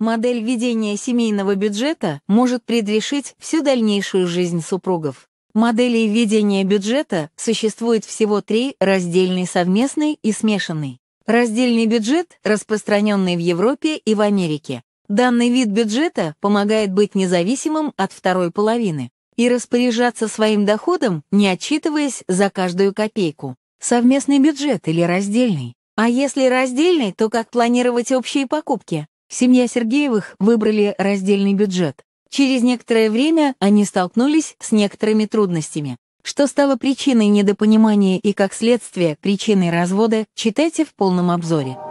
модель ведения семейного бюджета может предрешить всю дальнейшую жизнь супругов. Моделей ведения бюджета существует всего три – раздельный, совместный и смешанный. Раздельный бюджет распространенный в Европе и в Америке. Данный вид бюджета помогает быть независимым от второй половины и распоряжаться своим доходом, не отчитываясь за каждую копейку. Совместный бюджет или раздельный? А если раздельный, то как планировать общие покупки? Семья Сергеевых выбрали раздельный бюджет. Через некоторое время они столкнулись с некоторыми трудностями. Что стало причиной недопонимания и, как следствие, причиной развода, читайте в полном обзоре.